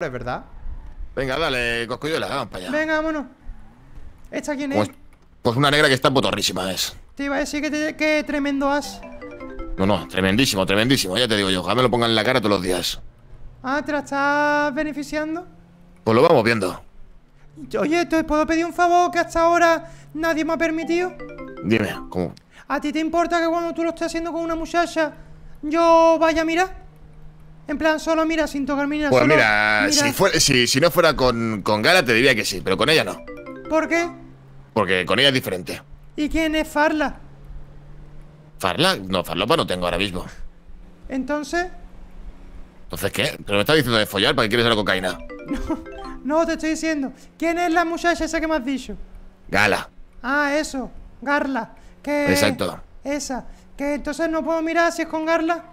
¿Es ¿verdad? Venga, dale, cosquillo vamos para allá. Venga, vámonos. ¿Esta quién pues, es? Pues, una negra que está botorrísima, es. Te iba a decir que, te, tremendo as. No, no, tremendísimo, tremendísimo, ya te digo yo. Ojalá me lo pongan en la cara todos los días. Ah, ¿te la estás beneficiando? Pues lo vamos viendo. Oye, ¿te puedo pedir un favor que hasta ahora nadie me ha permitido? Dime, ¿cómo? ¿A ti te importa que cuando tú lo estés haciendo con una muchacha, yo vaya a mirar? En plan, solo mira sin tocar mina. Pues mira, Si, no fuera con, Gala, te diría que sí, pero con ella no. ¿Por qué? Porque con ella es diferente. ¿Y quién es Farla? ¿Farla? No, Farlopa no tengo ahora mismo. ¿Entonces? ¿Entonces qué? ¿Pero me estás diciendo de follar? ¿Para que quieres la cocaína? No, no, te estoy diciendo. ¿Quién es la muchacha esa que me has dicho? Gala. Ah, eso. Garla. Que Exacto. Esa. Que entonces no puedo mirar si es con Garla.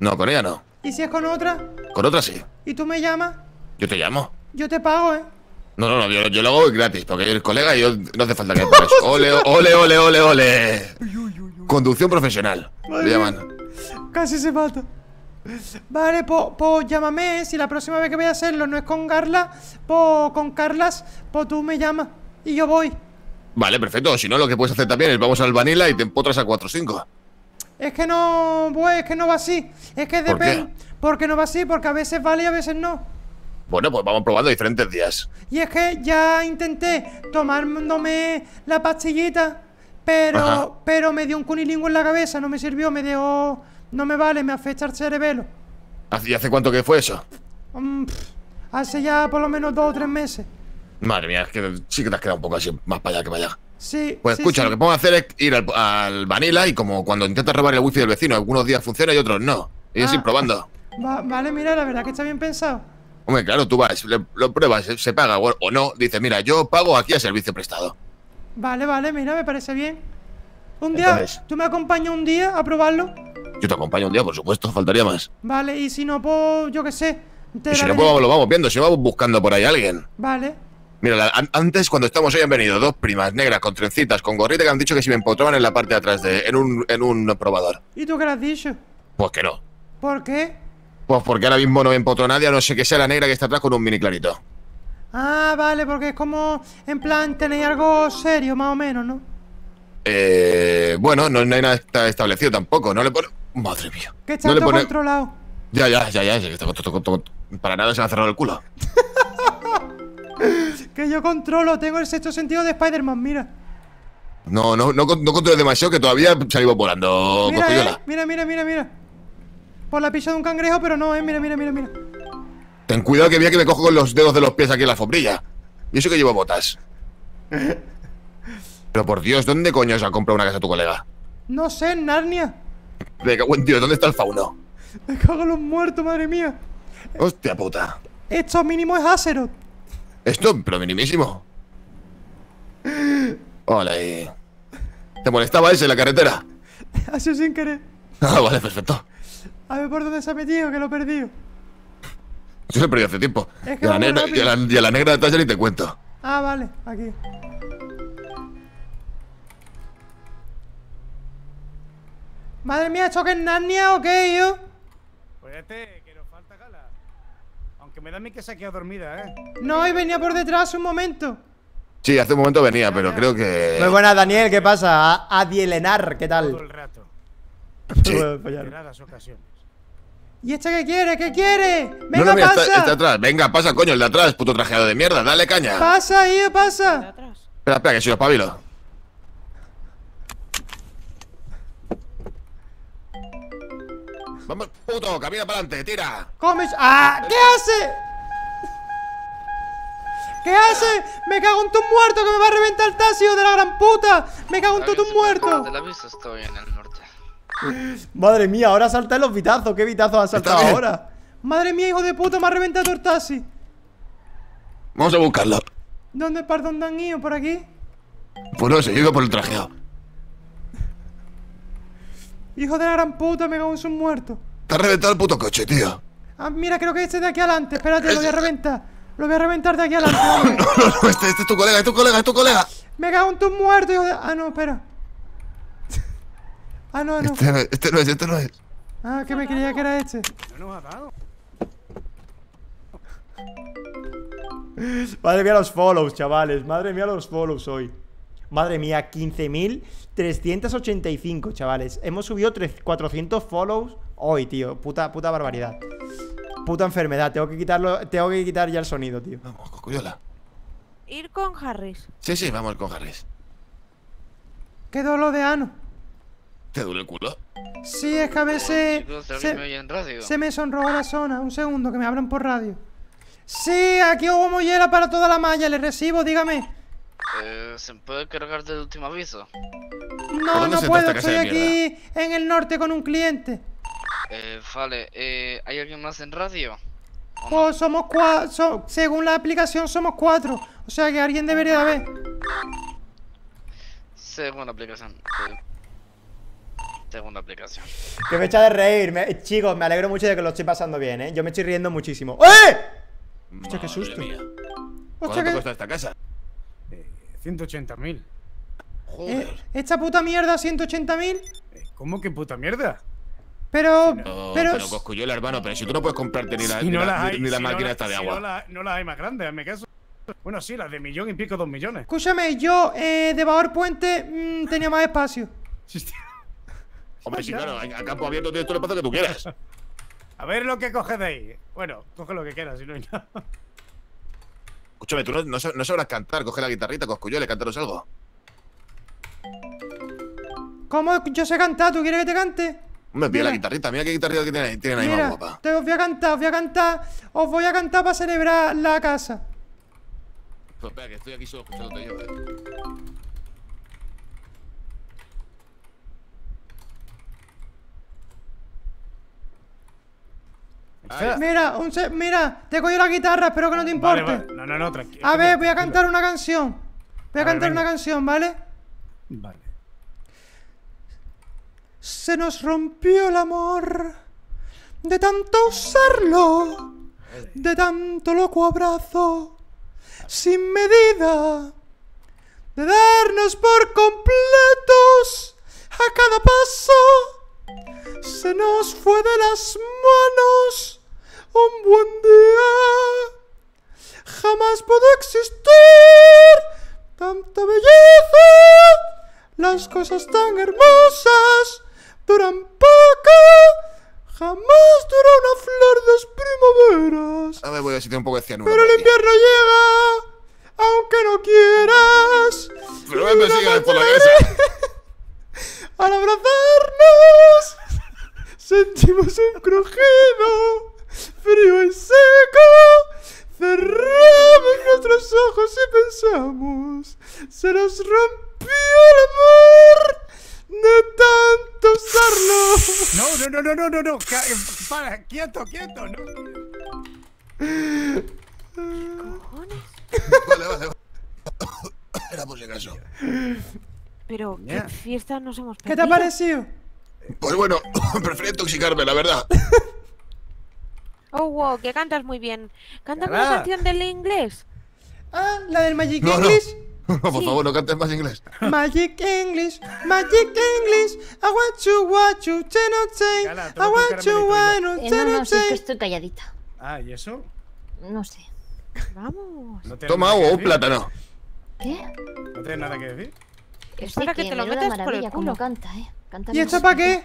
No, con ella no. ¿Y si es con otra? Con otra sí. ¿Y tú me llamas? Yo te llamo. Yo te pago, ¿eh? No, no, no, yo, lo hago gratis, porque eres colega y yo no hace falta que Ole, ole, ole, ole, ole. Conducción profesional. Me llaman. Casi se mata. Vale, pues llámame, ¿eh? si la próxima vez que voy a hacerlo no es con Carla, pues con Carlas, pues tú me llamas y yo voy. Vale, perfecto. Si no, lo que puedes hacer también es vamos al Vanilla y te empotras a 4-5 es que no, pues, es que no va así. Es que ¿Por Qué? Porque no va así, porque a veces vale y a veces no. Bueno, pues vamos probando diferentes días. Y es que ya intenté tomándome la pastillita, pero, pero me dio un cunilingo en la cabeza, no me sirvió, me dio. No me vale, me afecta el cerebelo. ¿Y hace cuánto que fue eso? Mm, hace ya por lo menos dos o tres meses. Madre mía, es que sí que te has quedado un poco así, más para allá que para allá. Pues escucha, lo que podemos hacer es ir al, Vanilla y como cuando intentas robar el wifi del vecino, algunos días funciona y otros no. Y es ah. ir probando. vale, mira, la verdad que está bien pensado. Hombre, claro, tú vas, lo pruebas, se, paga o, no. dice, mira, yo pago aquí a servicio prestado. Vale, vale, mira, me parece bien. Un día, ¿tú me acompañas un día a probarlo? Yo te acompaño un día, por supuesto, faltaría más. Vale, y si no, puedo, yo qué sé. si no, pues, lo vamos viendo, si vamos buscando por ahí a alguien. Vale. Mira, antes cuando estamos hoy han venido dos primas negras con trencitas, con gorrita que han dicho que si me empotraban en la parte de atrás de, en un, en un probador. ¿Y tú qué le has dicho? Pues que no. ¿Por qué? Pues porque ahora mismo no me empotró nadie, a no sé que sea la negra que está atrás con un mini clarito. Ah, vale, porque es como, en plan, tenéis algo serio, más o menos, ¿no? Eh, bueno, no, no hay nada establecido tampoco, no le pone... Madre mía. Que está todo controlado. Ya, ya, ya, ya, ya, para nada se le ha cerrado el culo que yo controlo, tengo el sexto sentido de Spider-Man, mira. No, no, no, demasiado que todavía salimos volando. Eh, mira, mira, mira, mira, Por la pilla de un cangrejo, pero no, eh, mira, mira, mira, mira. Ten cuidado que vea que me cojo con los dedos de los pies aquí en la sombrilla. Y eso que llevo botas. pero por Dios, ¿dónde coño se ha comprado una casa tu colega? No sé, Narnia. tío, ¿dónde está el fauno? Me cago en los muertos, madre mía. Hostia puta. Esto mínimo es Azeroth. Esto, pero minimísimo. Hola, y... ¿Te molestaba ese en la carretera? Así sin querer. Ah, vale, perfecto. A ver por dónde se ha metido, que lo he perdido. Yo lo he perdido hace tiempo. y, a la negra, y, la, negra de taller te cuento. Ah, vale, aquí. Madre mía, ¿esto que es Narnia o qué, yo? Cuídate, pues este, aunque me da a mí que se ha quedado dormida, ¿eh? No, y venía por detrás un momento. Sí, hace un momento venía, pero ah, creo que. Muy buena, Daniel, ¿qué pasa? A ¿qué tal? Todo el rato. Sí. ocasiones. ¿Y este qué quiere? ¿Qué quiere? Venga, no, no, pasa. Está, atrás. Venga, pasa, coño, el de atrás, puto trajeado de mierda. Dale caña. Pasa, tío, pasa. Espera, espera, que soy los Vamos, puto, camina para adelante, tira. Comes. ¡Ah! ¿Qué hace? ¿Qué hace? ¡Me cago en tu muerto que me va a reventar el hijo de la gran puta! ¡Me cago en tu muerto! Madre mía, ahora salta los vitazos. ¿Qué vitazos ha saltado ahora? Madre mía, hijo de puta, me ha reventado el taxi. Vamos a buscarlo. ¿Dónde, perdón, han yo ¿Por aquí? Pues no, yo por el trajeo Hijo de la gran puta, me cago en sus muertos. Te ha reventado el puto coche, tío. Ah, mira, creo que este de aquí adelante. Espérate, lo voy a este- reventar. Lo voy a reventar de aquí adelante. no, no, no, este, este es tu colega, es tu colega, es tu colega. Me cago en tus muertos, hijo de. Ah, no, espera. ah, no, no. Este, no es, este no es. Este ah, que me creía que era este. No nos ha dado. Madre mía los follows, chavales. Madre mía los follows hoy. Madre mía, 15.385, chavales. Hemos subido 400 follows hoy, tío. Puta, barbaridad. Puta enfermedad. Tengo que, quitarlo, tengo que quitar ya el sonido, tío. Vamos, Cocuyola. Ir con Harris. Sí, sí, vamos con Harris. ¿Qué dolor de ano? ¿Te duele el culo? Sí, es que a veces... Oh, se, me la zona. Un segundo, que me hablan por radio. Sí, aquí hubo mollera para toda la malla. Le recibo, dígame. Eh, ¿Se puede cargar el último aviso? No, no puedo, estoy aquí en el norte con un cliente. Eh, vale, eh, ¿hay alguien más en radio? Pues somos cuatro, según la aplicación somos cuatro, o sea que alguien debería haber. Según la aplicación. Eh, segunda aplicación. Que me echa de reír. chicos, me alegro mucho de que lo estoy pasando bien, ¿eh? Yo me estoy riendo muchísimo. ¡Eh! qué susto. ¿Cuánto cuesta esta casa? 180.000. Joder. Eh, ¿Esta puta mierda 180.000? Eh, ¿Cómo que puta mierda? Pero. pero, pero pues, hermano, pero si tú no puedes comprarte ni la, ni la, máquina esta de si agua. La, no, las hay más grandes, me caso. Bueno, sí, las de millón y pico, dos millones. Escúchame, yo eh, de Bajor Puente mm, tenía más espacio. Hombre, si claro, a campo abierto tienes todo el espacio que tú quieras. A ver lo que coges de ahí. Bueno, coge lo que quieras, si no hay nada tú no, sabrás cantar. Coge la guitarrita, le cántanos algo. ¿Cómo yo sé cantar? ¿Tú quieres que te cante? Me pide la guitarrita. Mira qué guitarrita que tienen, ahí Mira, más guapa. Te os voy a cantar, os voy a cantar. Os voy a cantar para celebrar la casa. Pues espera, que estoy aquí solo escuchándote yo, eh. Mira, mira, te cojo la guitarra, espero que no te importe. No, no, no, tranquilo. A ver, voy a cantar una canción. Voy a, cantar una canción, ¿vale? Vale. Se nos rompió el amor de tanto usarlo, de tanto loco abrazo, sin medida, de darnos por completos a cada paso. Se nos fue de las manos día jamás puedo existir tanta belleza. Las cosas tan hermosas duran poco. Jamás dura una flor dos primaveras. A ver, voy a decirte un poco de cianuro. Pero el invierno llega no, no, no, no, eh, Para, quieto, quieto, no. ¿Qué cojones? Vale, vale, vale. Era por Pero, ¿qué fiesta nos hemos perdido? ¿Qué te ha parecido? Pues bueno, preferí intoxicarme, la verdad. Oh, wow, que cantas muy bien. Cántame la canción del inglés. Ah, la del Magic no, Por favor, no cantes más inglés. Magic English, Magic English. I want you, want you, te say. I want you, no Estoy calladita. Ah, ¿y eso? No sé. Vamos. Toma agua, un plátano. ¿Qué? ¿No tienes nada que decir? Es para que, te lo metas por el culo. canta, eh. Canta ¿Y esto para qué?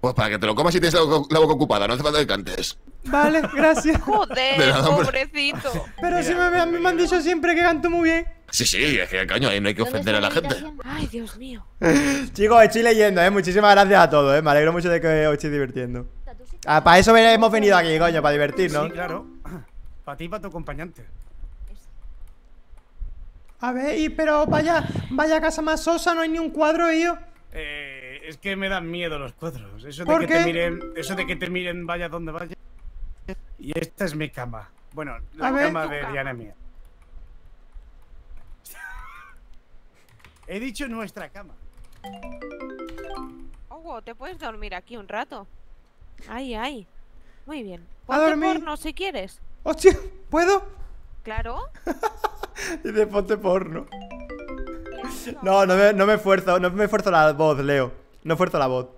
Pues para que te lo comas y tienes la boca ocupada, no hace falta que cantes. Vale, gracias. Joder, pobrecito. Pero si me, han dicho siempre que canto muy bien. Sí, sí, es que caño, ahí no hay que ofender a la gente. Ay, Dios mío. Chicos, estoy leyendo, ¿eh? Muchísimas gracias a todos, ¿eh? Me alegro mucho de que os estéis divirtiendo. Ah, para eso hemos venido aquí, coño, para divertirnos. Sí, claro. Para ti y para tu acompañante. A ver, y, pero vaya, vaya casa más sosa, no hay ni un cuadro, y Eh, es que me dan miedo los cuadros. Eso de que te miren, eso de que te miren vaya donde vaya. Y esta es mi cama. Bueno, la cama de Diana mía. He dicho nuestra cama. Hugo, te puedes dormir aquí un rato. Ay, ay. Muy bien. Ponte dormir. porno si quieres. ¡Hostia! ¿Puedo? Claro. y de ponte porno. No, no me, no me esfuerzo, no me esfuerzo la voz, Leo. No esfuerzo la voz.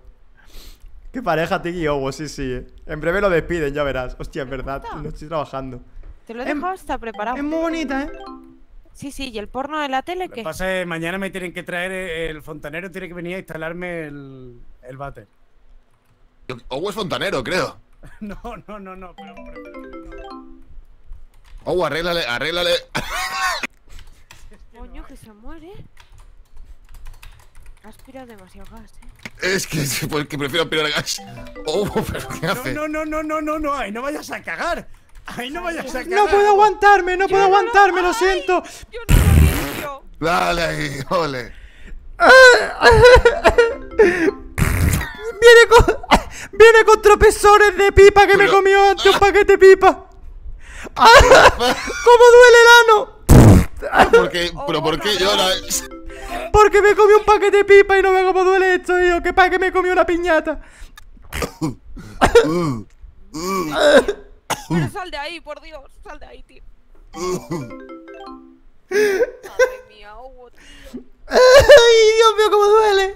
Qué pareja, Tiki y Owo, sí, sí. En breve lo despiden, ya verás. Hostia, es verdad, no estoy trabajando. Te lo he em, dejado hasta preparado. Es muy bonita, ¿eh? Sí, sí, y el porno de la tele que. Pasa mañana me tienen que traer eh, el fontanero, tiene que venir a instalarme el, el váter. Owo es fontanero, creo. no, no, no, no, pero. Owo, arréglale, arréglale. Coño, que se muere. aspirado demasiado gas, eh. Es que prefiero pirar gas. Oh, pero ¿qué hace? No, no, no, no, no, no, ahí no vayas a cagar. Ay, no vayas a cagar. No puedo aguantarme, no puedo aguantarme, lo siento. yo Dale ahí, ole. viene con viene con tropezones de pipa que me comió antes un ah. paquete de pipa. Ah, ¿Cómo duele el ano? ¿Por qué? ¿Pero por oh, qué lloras? Porque me comí un paquete de pipa y no veo cómo duele esto, tío. Que pa' que me comí una piñata. Pero sal de ahí, por Dios. Sal de ahí, tío. Madre mía, Hugo, tío. ¡Ay, Dios mío, cómo duele!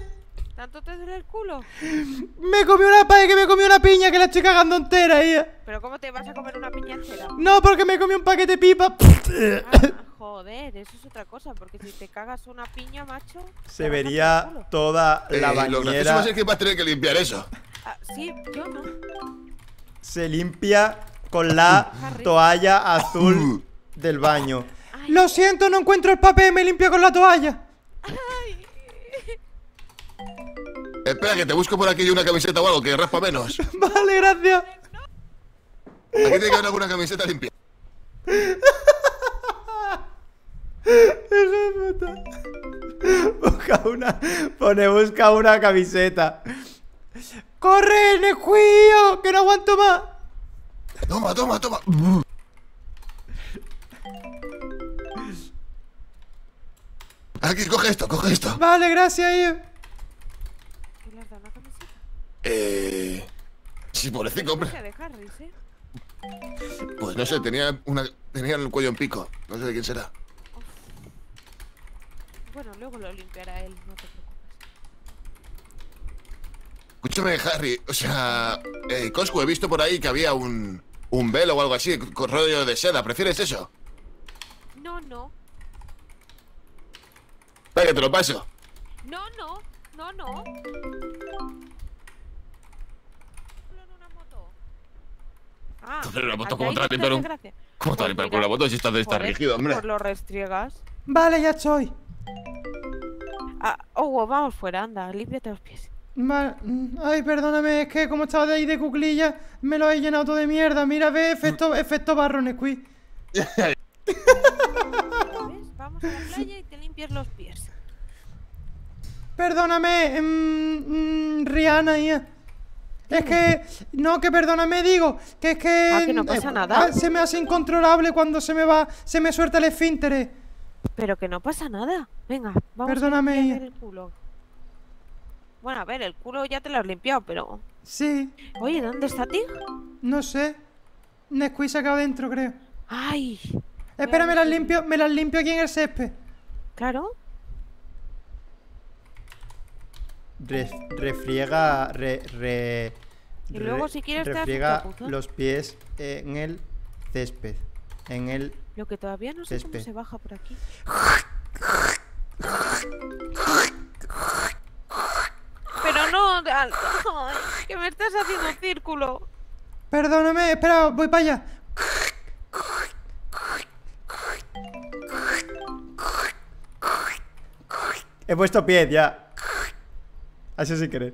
¿Tanto te duele el culo? Me comí una paquete, que me comí una piña que la estoy cagando entera, ella. ¿Pero cómo te vas a comer una piña entera? No, porque me comí un paquete de pipa. Ah, Joder, eso es otra cosa, porque si te cagas una piña, macho. Se vería toda la eh, bañera. Lo va a que vas a tener que limpiar eso. Ah, sí, yo no. Se limpia con la ah, toalla azul uh. del baño. Lo siento, no encuentro el papel, me limpio con la toalla. Espera, que te busco por aquí una camiseta o algo que raspa menos. vale, gracias. Aquí tiene que haber alguna camiseta limpia. Busca una. Pone, busca una camiseta. ¡Corre, Nejuillo! ¡Que no aguanto más! Toma, toma, toma. Aquí, coge esto, coge esto. Vale, gracias, eh. Eh. Sí, por ¿eh? Pues no sé, tenía una. Tenía el cuello en pico. No sé de quién será. Bueno, luego lo limpiará él, no te preocupes. Escúchame, Harry, o sea, eh, he visto por ahí que había un, un velo o algo así, con rollo de seda. ¿Prefieres eso? No, no. Dale, te lo paso. No, no, no, no. Ah, Entonces moto, ¿cómo te va a ¿Cómo te con la moto si estás de estar rígido, hombre? Por lo restriegas. Vale, ya estoy. Ah, oh, vamos fuera, anda, límpiate los pies. Mm, ay, perdóname, es que como estaba de ahí de cuclillas, me lo he llenado todo de mierda. Mira, ve, efecto, mm. efecto barro, ¿Ves? Vamos a la playa y te limpias los pies. Perdóname, mmm, Rihanna, Es que, no, que perdóname, digo, que es que... Ah, no pasa eh, nada. Ah, se me hace incontrolable cuando se me va, se me suelta el esfínter. Pero que no pasa nada. Venga, vamos a limpiar el culo. Bueno, a ver, el culo ya te lo has limpiado, pero... Sí. Oye, ¿dónde está tío No sé. Nesquik se acaba dentro, creo. ¡Ay! Espera, me las limpio, me las limpio aquí en el césped. Claro. refriega... Re, re, y luego si quieres refriega los pies en el césped. En el lo que todavía no sé cómo este. se baja por aquí. Pero no, que me estás haciendo círculo. Perdóname, espera, voy para allá. He puesto pie ya. Así sin querer.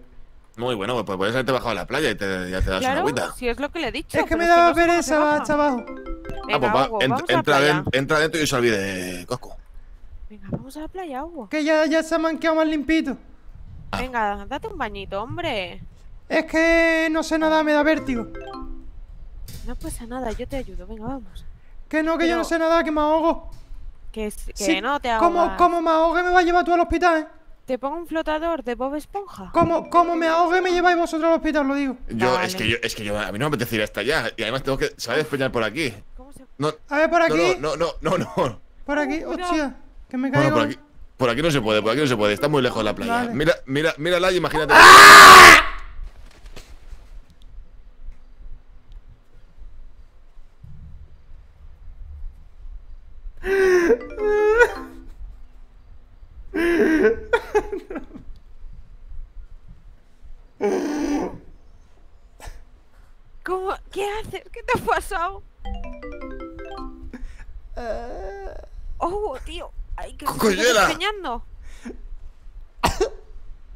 Muy bueno, pues puedes haberte bajado a la playa y te, das una agüita. si es lo que le he dicho. Es que me daba pereza, va, chaval. entra, entra, dentro y se olvide, Cosco. Venga, vamos a la playa, Hugo. Que ya, ya se ha manqueado más limpito. Ah. Venga, date un bañito, hombre. Es que no sé nada, me da vértigo. No pasa nada, yo te ayudo, venga, vamos. Que no, que yo no sé nada, que me ahogo. Que, que no te ahogo. ¿Cómo, ¿Cómo me ahogo me va a llevar tú al hospital? Eh? Te pongo un flotador de Bob Esponja. ¿Cómo, cómo me ahogue me lleváis vosotros al hospital? Lo digo. Yo, es que yo, es que yo, a mí no me apetece ir hasta allá. Y además tengo que saber despeñar por aquí. a ver, por aquí. No, no, no, no. no. Por aquí, hostia. Que me caigo. por aquí, por aquí no se puede, por aquí no se puede. Está muy lejos la playa. mira Mira, mira, mírala y imagínate. ¡Ah! enseñando!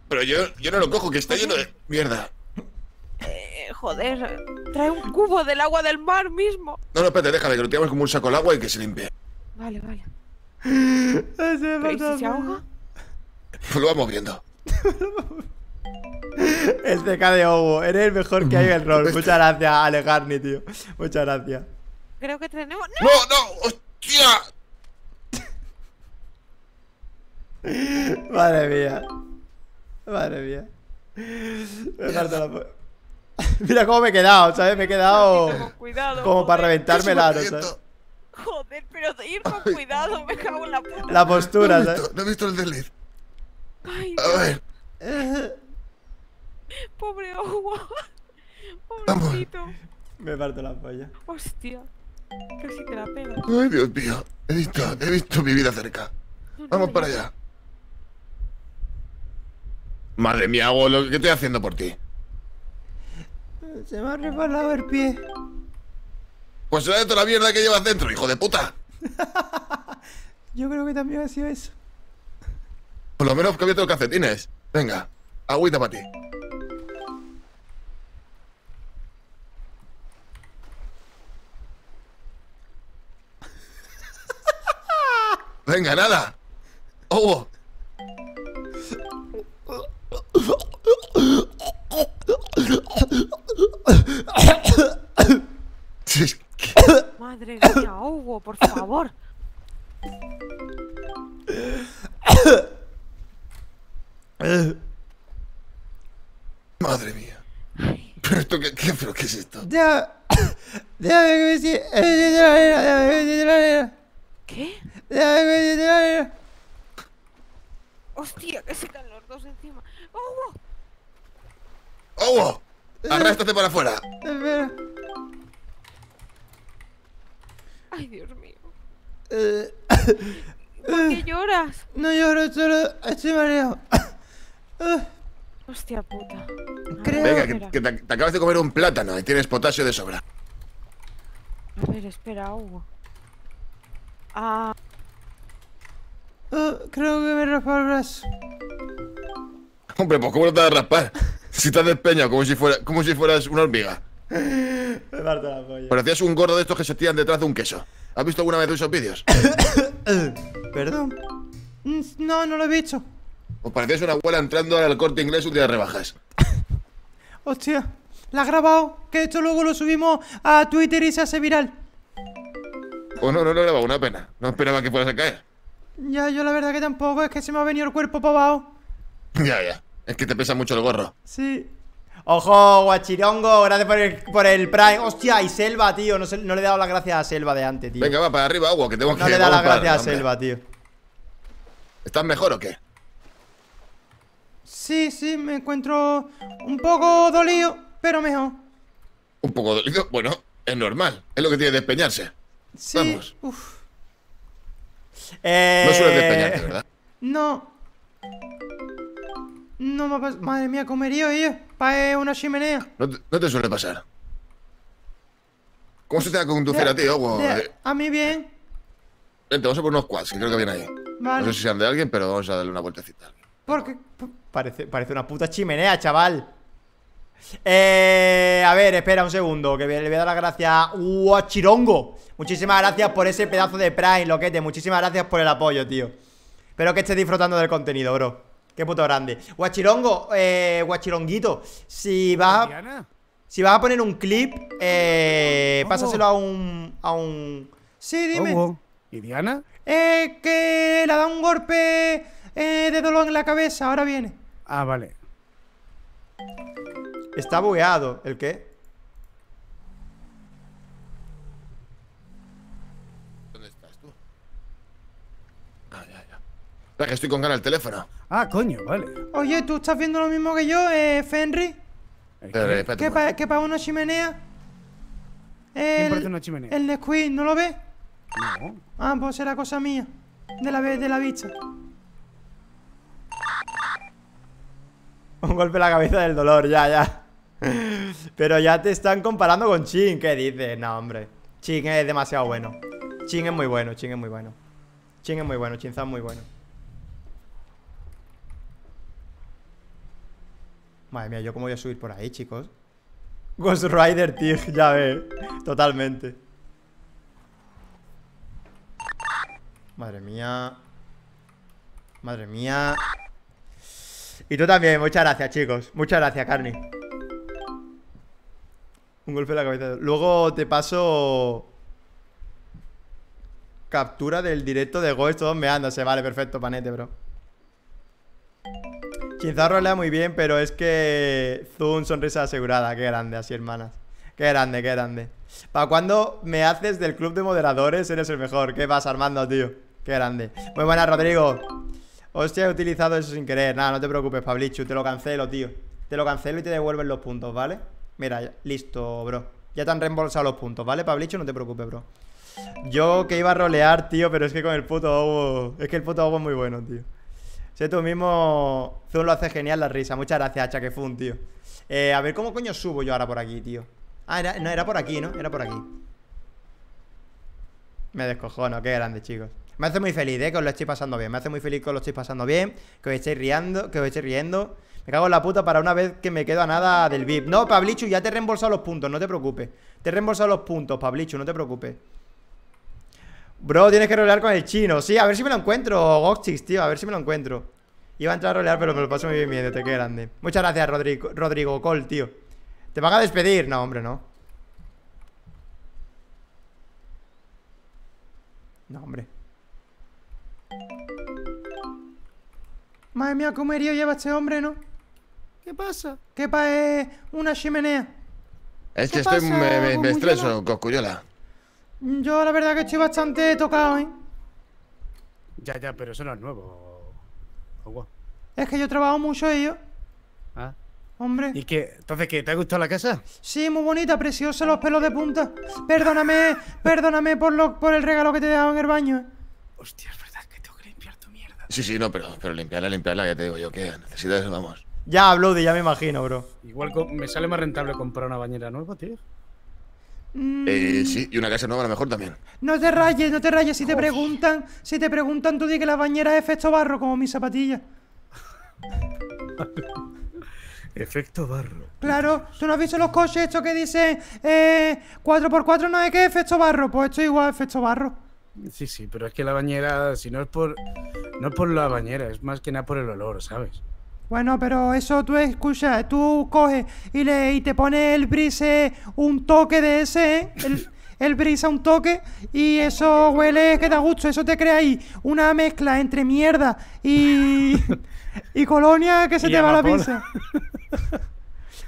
Pero yo, yo no lo cojo, que está lleno de mierda. Eh, joder, trae un cubo del agua del mar mismo. No, no, espérate, déjale, que lo tiramos como un saco al agua y que se limpie. Vale, vale. ¿Pero ¿y si se ahoga? Lo vamos viendo. Este K de Ovo, eres el mejor que hay en el rol. Este- Muchas gracias, Alegarni, tío. Muchas gracias. Creo que tenemos. no! no hostia Madre mía. Madre mía. Me parto la polla Mira cómo me he quedado, ¿sabes? Me he quedado como para reventarme la. ¿sabes? Joder, pero ir con cuidado, me cago en la puta. La postura, no he visto, ¿sabes? No he visto el desliz. Ay, a ver. Pobre agua. Pobrecito. Me parto la polla. Hostia. Casi te la pena. Ay, Dios mío. He visto, he visto mi vida cerca. Vamos para allá. Madre mía, lo ¿qué estoy haciendo por ti? Se me ha resbalado el pie. Pues es de toda la mierda que llevas dentro, hijo de puta. Yo creo que también ha sido eso. Por lo menos que los calcetines. Venga, agüita para ti. Venga, nada. ¡Oh! por favor. Madre mía. ¿Pero esto qué, es esto? Ya. Déjame me siente eh, la arena, déjame que me siente la ¿Qué? Déjame que me la arena. Hostia, que se caen los dos encima. ¡Oh! ¡Oh! Arrástate para afuera. Ay, Dios mío. Eh, ¿Por qué eh, lloras? No lloro, solo estoy mareado. Hostia puta. Venga, que, te, acabas de comer un plátano y tienes potasio de sobra. A ver, espera, Hugo. Ah. Oh, creo que me raspa el brazo. Hombre, pues ¿cómo no te vas a raspar? si te has despeñado como si, fuera, como si fueras una hormiga. Me parto la Parecías un gordo de estos que se tiran detrás de un queso. ¿Has visto alguna vez esos vídeos? ¿Perdón? Mm, no, no lo he visto. Os parecías una abuela entrando al corte inglés un día de rebajas. Hostia, la has grabado. Que esto luego lo subimos a Twitter y se hace viral. Oh, no, no lo he grabado, una pena. No esperaba que fueras a caer. Ya, yo la verdad que tampoco. Es que se me ha venido el cuerpo para ya, ya. Es que te pesa mucho el gorro. Sí. Ojo, guachirongo, gracias por el, por el Prime. Hostia, y Selva, tío. No, le he dado las gracias a Selva de antes, tío. Venga, va para arriba, agua, que tengo que No le he dado las gracias a Selva, tío. ¿Estás mejor o qué? Sí, sí, me encuentro un poco dolido, pero mejor. ¿Un poco dolido? Bueno, es normal. Es lo que tiene despeñarse. Sí. Vamos. Uf. Eh... No sueles eh, despeñarte, ¿verdad? No. No me ha Madre mía, comerío, tío? Para una chimenea. No te, suele pasar. ¿Cómo se te va a conducir a ti, a mí bien. Vente, vamos a por unos quads, que creo que viene ahí. No sé si sean de alguien, pero vamos a darle una vueltecita. Porque. Parece, parece una puta chimenea, chaval. Eh, a ver, espera un segundo Que le voy a dar las gracias a Chirongo Muchísimas gracias por ese pedazo de Prime, Loquete Muchísimas gracias por el apoyo, tío Espero que estés disfrutando del contenido, bro Qué puto grande. Guachirongo, eh, guachironguito, si va. a, si vas a poner un clip, eh, oh. pásaselo a un, a un... Sí, dime. Oh, oh. ¿Y Eh, que le da un golpe eh, de dolor en la cabeza, ahora viene. Ah, vale. Está bugueado, ¿el qué? ¿Dónde estás tú? Ah, ya, ya. que estoy con ganas el teléfono. Ah, coño, vale. Oye, ¿tú estás viendo lo mismo que yo, eh, Fenry? Eh, ¿Qué, ¿Qué para una chimenea? El, parece una chimenea? El Nesquik, ¿no lo ve? No. Ah, pues era cosa mía. De la, de la vista. Un golpe en la cabeza del dolor, ya, ya. Pero ya te están comparando con Chin. ¿Qué dices? No, hombre. Chin es demasiado bueno. Chin es muy bueno, Chin es muy bueno. Chin es muy bueno, Chinza es muy bueno. Madre mía, ¿yo cómo voy a subir por ahí, chicos? Ghost Rider, tío, ya ve Totalmente Madre mía Madre mía Y tú también, muchas gracias, chicos Muchas gracias, Carney. Un golpe en la cabeza Luego te paso Captura del directo de Ghost Todos se vale, perfecto, panete, bro Quizás rolea muy bien, pero es que Zoom, sonrisa asegurada. Qué grande, así hermanas. Qué grande, qué grande. ¿Para cuando me haces del club de moderadores? Eres el mejor. ¿Qué vas, Armando, tío? Qué grande. Muy buena, Rodrigo. Hostia, he utilizado eso sin querer. Nada, no te preocupes, Pablichu. Te lo cancelo, tío. Te lo cancelo y te devuelven los puntos, ¿vale? Mira, listo, bro. Ya te han reembolsado los puntos, ¿vale, Pablichu? No te preocupes, bro. Yo que iba a rolear, tío, pero es que con el puto Ovo... Es que el puto Ovo es muy bueno, tío. Sé tú mismo. Zoom lo hace genial la risa. Muchas gracias, Chaquefun, tío. Eh, a ver, ¿cómo coño subo yo ahora por aquí, tío? Ah, no, era por aquí, ¿no? Era por aquí. Me descojono, qué grande, chicos. Me hace muy feliz, ¿eh? Que os lo estoy pasando bien. Me hace muy feliz que os lo estoy pasando bien. Que os estéis riendo, que os estéis riendo. Me cago en la puta para una vez que me quedo a nada del VIP. No, Pablichu, ya te he reembolsado los puntos, no te preocupes. Te he reembolsado los puntos, Pablichu, no te preocupes. Bro, tienes que rolear con el chino. Sí, a ver si me lo encuentro, Goxix, tío. A ver si me lo encuentro. Iba a entrar a rolear, pero me lo paso muy bien, miedo. Te qué grande. Muchas gracias, Rodrigo, Rodrigo Col, tío. ¿Te van a despedir? No, hombre, no. No, hombre. Madre mía, cómo herido lleva este hombre, ¿no? ¿Qué pasa? ¿Qué pa' eh, una chimenea? Es que estoy, me, estreso, yo la verdad que estoy bastante tocado, ¿eh? Ya, ya, pero eso no es nuevo. Es que yo trabajo mucho ellos Ah. Hombre. ¿Y qué? Entonces, ¿qué? ¿Te ha gustado la casa? Sí, muy bonita, preciosa, los pelos de punta. Perdóname, perdóname por, lo, por el regalo que te he dejado en el baño. ¿eh? Hostia, es verdad que tengo que limpiar tu mierda. Sí, sí, no, pero, pero limpiarla, limpiarla, ya te digo yo que necesitas, vamos. Ya, Bloody, ya me imagino, bro. Igual me sale más rentable comprar una bañera nueva, tío. Eh, mm. sí, y una casa nueva a lo mejor también. No te rayes, no te rayes. Si te preguntan, si te preguntan, tú di que la bañera es efecto barro, como mis zapatillas. efecto barro. Claro, tú no has visto los coches estos que dicen eh, 4x4 no es que efecto barro. Pues esto es igual efecto barro. Sí, sí, pero es que la bañera, si no es por. No es por la bañera, es más que nada por el olor, ¿sabes? Bueno, pero eso tú escucha, tú coges y, le, y te pone el brise un toque de ese, el, el brisa un toque y eso huele que da gusto, eso te crea ahí una mezcla entre mierda y, colonia que se te va la pinza.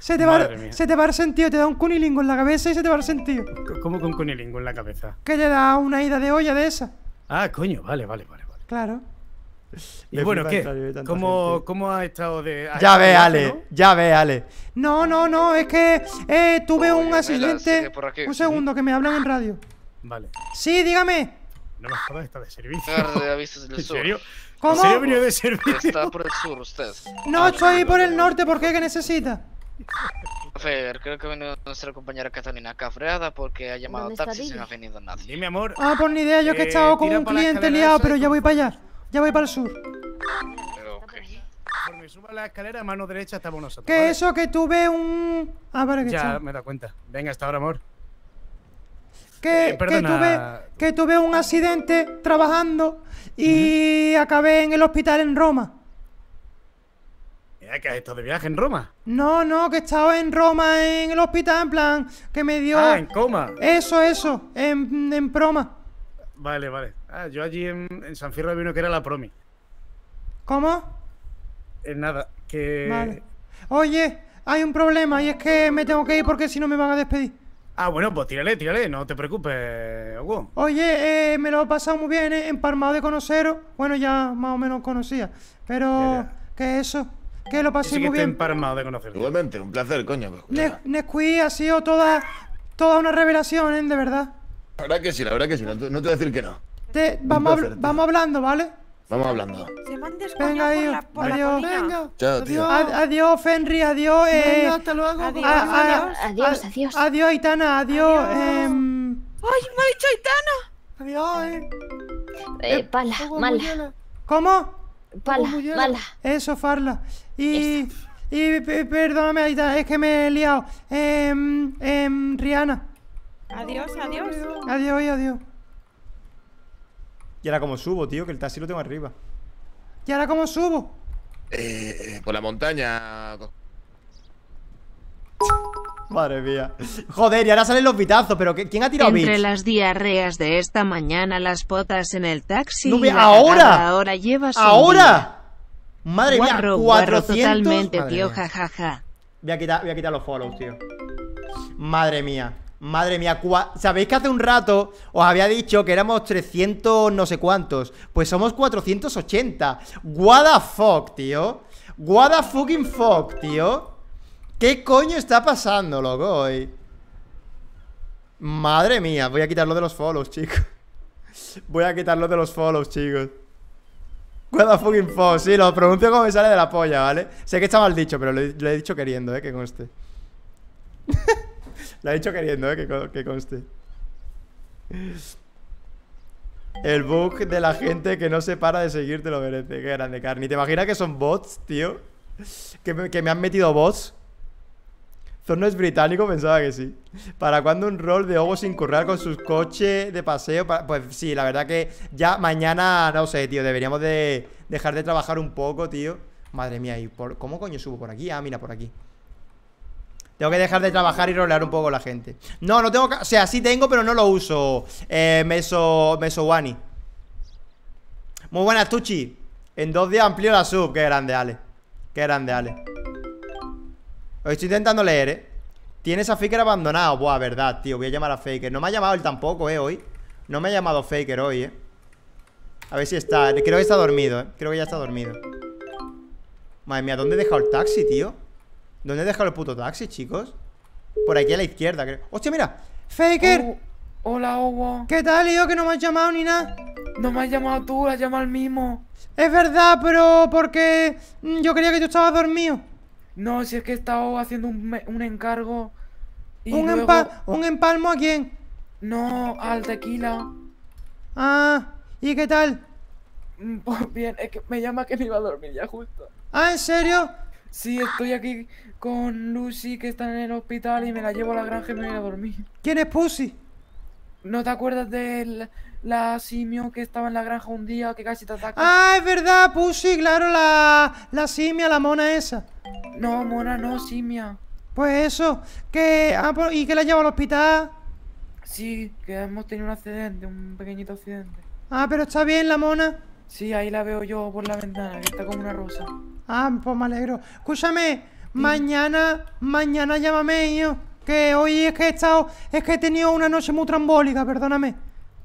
Se te, va, se te, va, el sentido, te da un cunilingo en la cabeza y se te va el sentido. ¿Cómo con cunilingo en la cabeza? Que te da una ida de olla de esa. Ah, coño, vale, vale, vale. vale. Claro. Y bueno, ¿qué? ¿Cómo, ¿Cómo, ha estado de.? Ya ve, este Ale, ya ve, Ale. No, no, no, es que eh, tuve un accidente. Un segundo, que me hablan en radio. Vale. Sí, dígame. No me estaba está de servicio. ¿En serio? ¿Cómo? ¿En serio venido de servicio? Está por el sur usted. No, estoy ah, por el norte, ¿por qué? ¿Qué necesita? ver creo que vino nuestra compañera Catalina cafreada porque ha llamado taxi y no ha venido nadie. Sí, mi amor. Ah, por pues ni idea, yo que he eh, estado con un cliente liado, pero ya voy para allá. Ya voy para el sur. me suba la escalera, mano derecha estamos nosotros. Que eso que tuve un. Ah, vale, que Ya me da cuenta. Venga, hasta ahora, amor. Que, eh, que, tuve, que tuve un accidente trabajando y acabé en el hospital en Roma. Mira, ¿qué has estado de viaje en Roma? No, no, que estaba en Roma en el hospital, en plan, que me dio. Ah, en coma. Eso, eso, en, en proma. Vale, vale. Ah, yo allí en, San Fierro vino que era la promi. ¿Cómo? en nada, que... Oye, hay un problema y es que me tengo que ir porque si no me van a despedir. Ah, bueno, pues tírale, tírale, no te preocupes, Oye, eh, me lo he pasado muy bien, eh, empalmado de conoceros. Bueno, ya más o menos conocía, pero... ¿Qué es eso? Que lo pasé muy bien. empalmado de conocerlo. Igualmente, un placer, coño. Nesquí ha sido toda, toda una revelación, ¿eh? de verdad. La verdad que sí, la verdad que sí. No, te voy a decir que no. vamos, hablando, ¿vale? Vamos hablando. Venga, adiós. adiós. venga. Chao, tío. adiós, Fenry. Adiós. Eh, Adiós, adiós. Adiós, adiós. Aitana. Adiós. Em. ¡Ay, me ha dicho Aitana! Adiós, eh. eh, eh pala, mala. ¿Cómo? Pala, mala. Eso, Farla. Y, y perdóname, Aitana, es que me he liado. Eh, eh, Rihanna. Adiós, adiós. Adiós, adiós. ¿Y ahora cómo subo, tío? Que el taxi lo tengo arriba. ¿Y ahora cómo subo? Eh, eh por la montaña. Madre mía. Joder, y ahora salen los pitazos, pero ¿quién ha tirado Entre las diarreas de esta mañana, las potas en el taxi. No, ahora. Ahora llevas. Ahora. Madre mía, 400. totalmente, tío, jajaja. Ja, Voy a quitar, voy a quitar los follows, tío. Madre mía. Madre mía, ¿sabéis que hace un rato os había dicho que éramos 300 no sé cuántos? Pues somos 480 What the fuck, tío What fucking fuck, tío ¿Qué coño está pasando, loco, hoy? Madre mía, voy a quitarlo de los follows, chicos Voy a quitarlo de los follows, chicos What the fucking fuck Sí, lo pronuncio como me sale de la polla, ¿vale? Sé que está mal dicho, pero lo he, dicho queriendo, eh, que conste Lo he dicho queriendo, ¿eh? Que, conste. El bug de la gente que no se para de seguirte lo merece. Qué grande, carne ¿Te imaginas que son bots, tío? Que me, han metido bots. Zorno es británico, pensaba que sí. ¿Para cuándo un rol de ojos sin currar con sus coches de paseo? Pues sí, la verdad que ya mañana, no sé, tío, deberíamos de dejar de trabajar un poco, tío. Madre mía, ¿y por... ¿cómo coño subo por aquí? Ah, mira, por aquí. Tengo que dejar de trabajar y rolear un poco la gente No, no tengo... O sea, sí tengo, pero no lo uso eh, Meso... Meso Wani Muy buenas, Tucci En dos días amplio la sub Qué grande, Ale Qué grande, Ale Os estoy intentando leer, eh Tienes a Faker abandonado Buah, verdad, tío Voy a llamar a Faker No me ha llamado él tampoco, eh, hoy No me ha llamado Faker hoy, eh A ver si está Creo que está dormido, eh Creo que ya está dormido Madre mía, ¿dónde he dejado el taxi, tío? ¿Dónde he dejado el puto taxi, chicos? Por aquí a la izquierda, creo. ¡Hostia, mira! ¡Faker! Oh, hola, Hugo. ¿Qué tal, yo? Que no me has llamado ni nada. No me has llamado tú, has llamado al mismo. Es verdad, pero porque mm, yo creía que yo estaba dormido. No, si es que he estado haciendo un, encargo. ¿Un, ¿Un empalmo a quién? No, al tequila. Ah, ¿y qué tal? Mm, pues bien, es que me llama que me iba a dormir ya justo. ¿Ah, en serio? Sí, estoy aquí con Lucy que está en el hospital y me la llevo a la granja y me voy a dormir. ¿Quién es Pussy? ¿No te acuerdas de la, simio que estaba en la granja un día que casi te ataca? Ah, es verdad, Pussy, claro, la, la simia, la mona esa. No, mona, no, simia. Pues eso, que... Ah, pues, ¿Y que la llevo al hospital? Sí, que hemos tenido un accidente, un pequeñito accidente. Ah, pero está bien la mona. Sí, ahí la veo yo por la ventana, que está como una rosa. Ah, pues me alegro. Escúchame, Mm. Mañana, mañana llámame, yo. Que hoy es que he estado. Es que he tenido una noche muy trambólica, perdóname.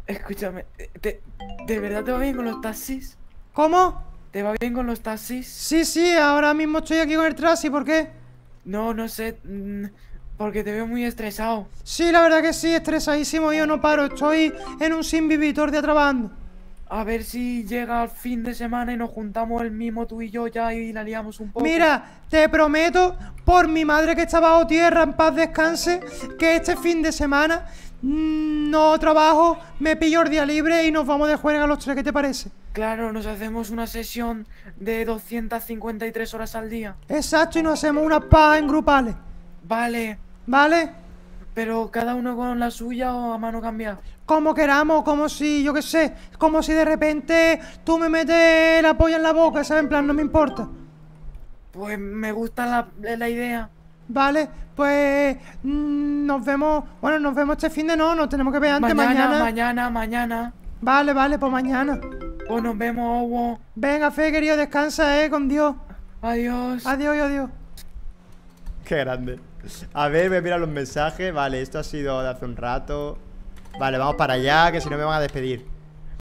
Escúchame, ¿de verdad te va bien con los taxis? ¿Cómo? ¿Te va bien con los taxis? Sí, sí, ahora mismo estoy aquí con el taxi, ¿por qué? No, no sé. Mm, porque te veo muy estresado. Sí, la verdad que sí, estresadísimo. Yo no paro, estoy en un sinvivitor de atrabando a ver si llega el fin de semana y nos juntamos el mismo tú y yo ya y la liamos un poco. Mira, te prometo, por mi madre que está bajo tierra, en paz descanse, que este fin de semana mm, no trabajo, me pillo el día libre y nos vamos de a los tres, ¿qué te parece? Claro, nos hacemos una sesión de 253 horas al día. Exacto, y nos hacemos una pa en grupales. Vale. ¿Vale? Pero cada uno con la suya o a mano cambiada. Como queramos, como si, yo qué sé, como si de repente tú me metes la polla en la boca, ¿sabes? En plan, no me importa. Pues me gusta la, idea. Vale, pues mm, nos vemos, bueno, nos vemos este fin de no, nos tenemos que ver antes mañana. Mañana, mañana, mañana. Vale, vale, pues mañana. Pues nos vemos, Owo. Venga, Fe, querido, descansa, eh, con Dios. Adiós. Adiós, adiós. Qué grande. A ver, voy a los mensajes Vale, esto ha sido de hace un rato Vale, vamos para allá, que si no me van a despedir